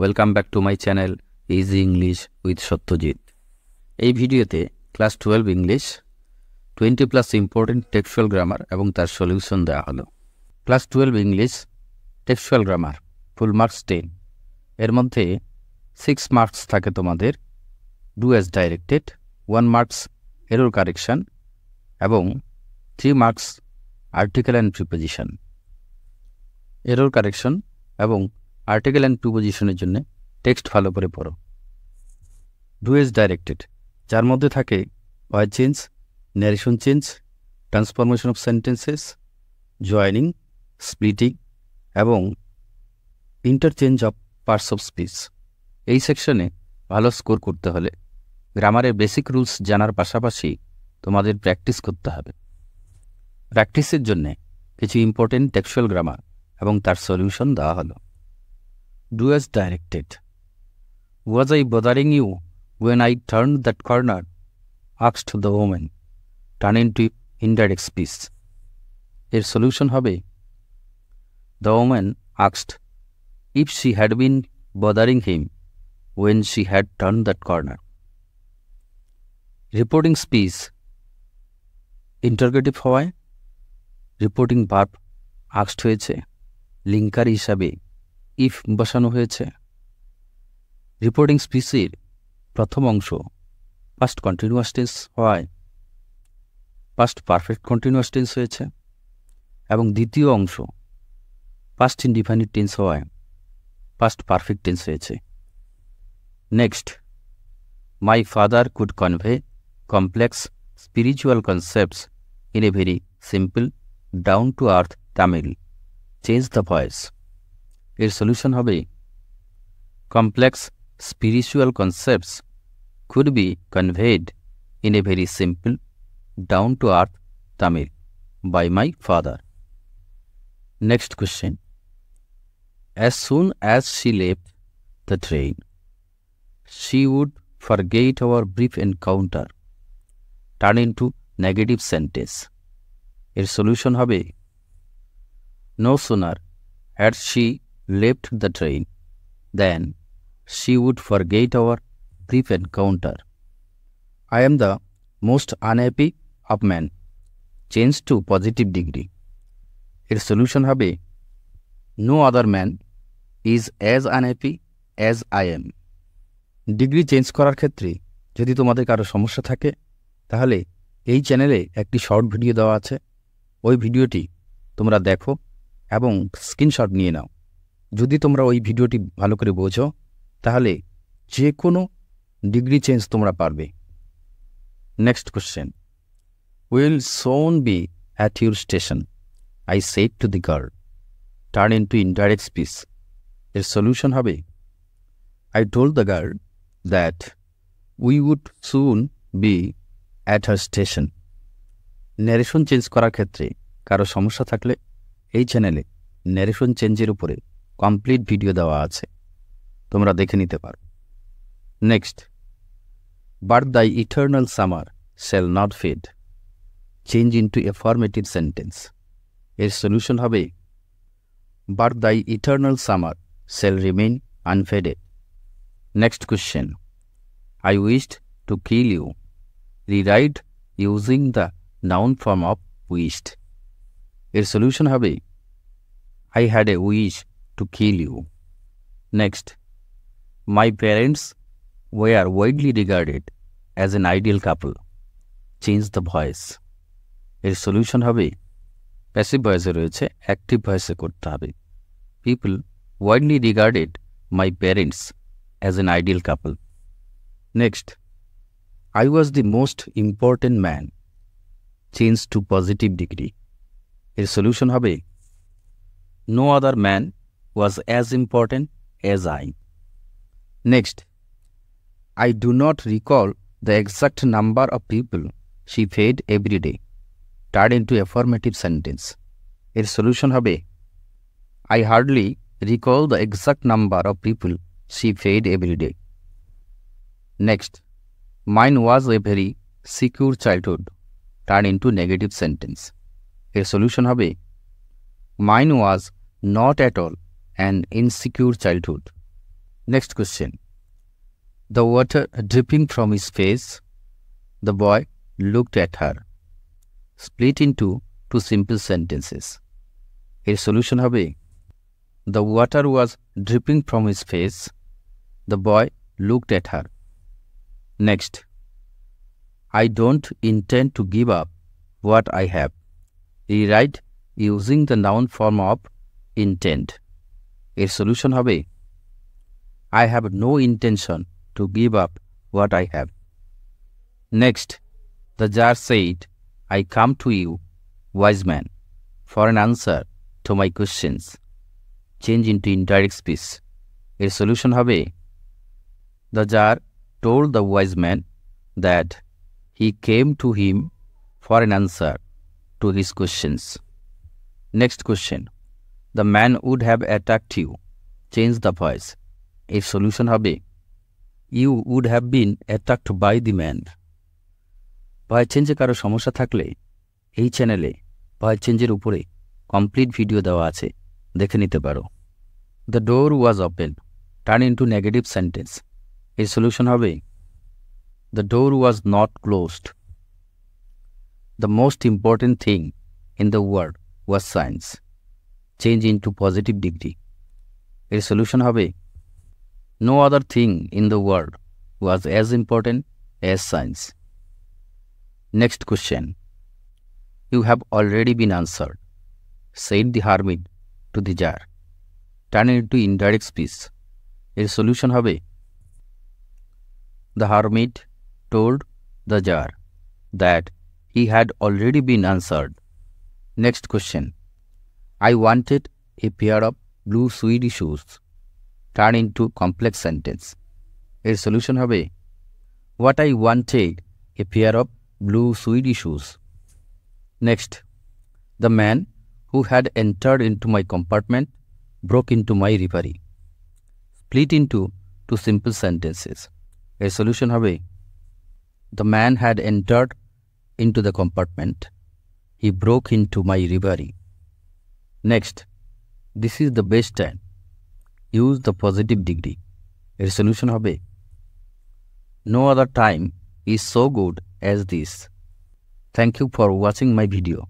Welcome back to my channel easy English with Satyajit এই ভিডিওতে class twelve English twenty plus important textual grammar এবং তার solution দেওয়া হলো class twelve English textual grammar full marks ten এর মধ্যে six marks থাকে তোমাদের do as directed one marks error correction এবং three marks article and preposition error correction এবং আর্টিকেল অ্যান্ড পজিশনের জন্য টেক্সট ভালো করে পড়ো ডু এজ ডাইরেক্টেড যার মধ্যে থাকে voice change narration change transformation of sentences joining splitting এবং interchange of parts of speech এই সেকশনে ভালো স্কোর করতে হলে গ্রামারের বেসিক রুলস জানার পাশাপাশি তোমাদের প্র্যাকটিস করতে হবে প্র্যাকটিসের জন্যে কিছু ইম্পর্টেন্ট টেক্সুয়াল গ্রামার এবং তার সলিউশন দেওয়া হলো do as directed. Was I bothering you when I turned that corner? asked the woman, turning to indirect speech. Her solution hobe? The woman asked if she had been bothering him when she had turned that corner. Reporting speech. Interrogative hoy? Reporting verb asked হয়েছে is হিসাবে if বসানো হয়েছে reporting স্পিসির প্রথম অংশ past continuous tense হওয়ায় past perfect continuous tense হয়েছে এবং দ্বিতীয় অংশ পাস্ট ইনডিফাইনিট টেন্স হওয়ায় পাস্ট পারফেক্ট টেন্স হয়েছে next my father could convey complex spiritual concepts in a very simple down to earth তামিল চেঞ্জ দ্য ভয়েস এর solution হবে Complex spiritual concepts could be conveyed in a very simple, down to earth Tamil by my father. Next question. As soon as she left the train, she would forget our brief encounter, turn into negative sentence. Its solution হবে No sooner had she left the train. Then she would forget our brief encounter. I am the most unhappy of men. Change to positive degree. Its solution হবে no other man is as unhappy as I am. Degree change করার ক্ষেত্রে যদি তোমাদের কারো সমস্যা থাকে তাহলে এই চ্যানেলে একটি শর্ট ভিডিও দেওয়া আছে ওই ভিডিওটি তোমরা দেখো এবং স্ক্রিনশট নিয়ে নাও যদি তোমরা ওই ভিডিওটি ভালো করে বোঝো তাহলে যে কোনো ডিগ্রি চেঞ্জ তোমরা পারবে next question will soon be at your station I said to the guard turn into indirect speech এর সলিউশন হবে I told the guard that we would soon be at her station narration change করার ক্ষেত্রে কারো সমস্যা থাকলে এই চ্যানেলে narration চেঞ্জের উপরে কমপ্লিট ভিডিও দেওয়া আছে তোমরা দেখে নিতে পারো next but the eternal summer shall not fade change into a formative sentence এর সলিউশন হবে but the eternal summer shall remain unfaded next question I wished to kill you rewrite using the noun form of wished এর solution হবে I had a wish to kill you. Next, my parents were widely regarded as an ideal couple. Change the voice এর solution হবে passive ভয়েসে রয়েছে active ভয়েসে করতে হবে people widely regarded my parents as an ideal couple next I was the most important man change to positive degree এর solution হবে no other man was as important as I. Next, I do not recall the exact number of people she fed every day. Turned into affirmative sentence. Her solution হবে I hardly recall the exact number of people she fed every day. Next, mine was a very secure childhood. Turn into negative sentence. A solution হবে Mine was not at all an insecure childhood. Next question. The water dripping from his face, the boy looked at her. Split into two simple sentences. A solution হবে The water was dripping from his face. The boy looked at her. Next. I don't intend to give up what I have. Rewrite using the noun form of intend. এর solution হবে I have no intention to give up what I have next the czar said I come to you wise man for an answer to my questions change into indirect speech এর solution হবে the czar told the wise man that he came to him for an answer to his questions. Next question the man would have attacked you. Change the voice. A solution hobby. You would have been attacked by the man. By change karo samosa thakle. E channel e. By change rupore. Complete video dawache. Dekhenite baro. The door was open. Turn into negative sentence. A solution hobby. The door was not closed. The most important thing in the world was science change into positive degree. Its solution হবে no other thing in the world was as important as science. Next question. You have already been answered, said the hermit to the jar. Turn into indirect speech. Its solution হবে the hermit told the jar that he had already been answered. Next question. I wanted a pair of blue Swedish shoes. Turn into complex sentence. A solution have a. What I wanted a pair of blue Swedish shoes. Next, the man who had entered into my compartment broke into my reverie. Split into two simple sentences. A solution have a. The man had entered into the compartment. He broke into my reverie. Next, this is the best time. Use the positive degree. resolution of a. No other time is so good as this. Thank you for watching my video.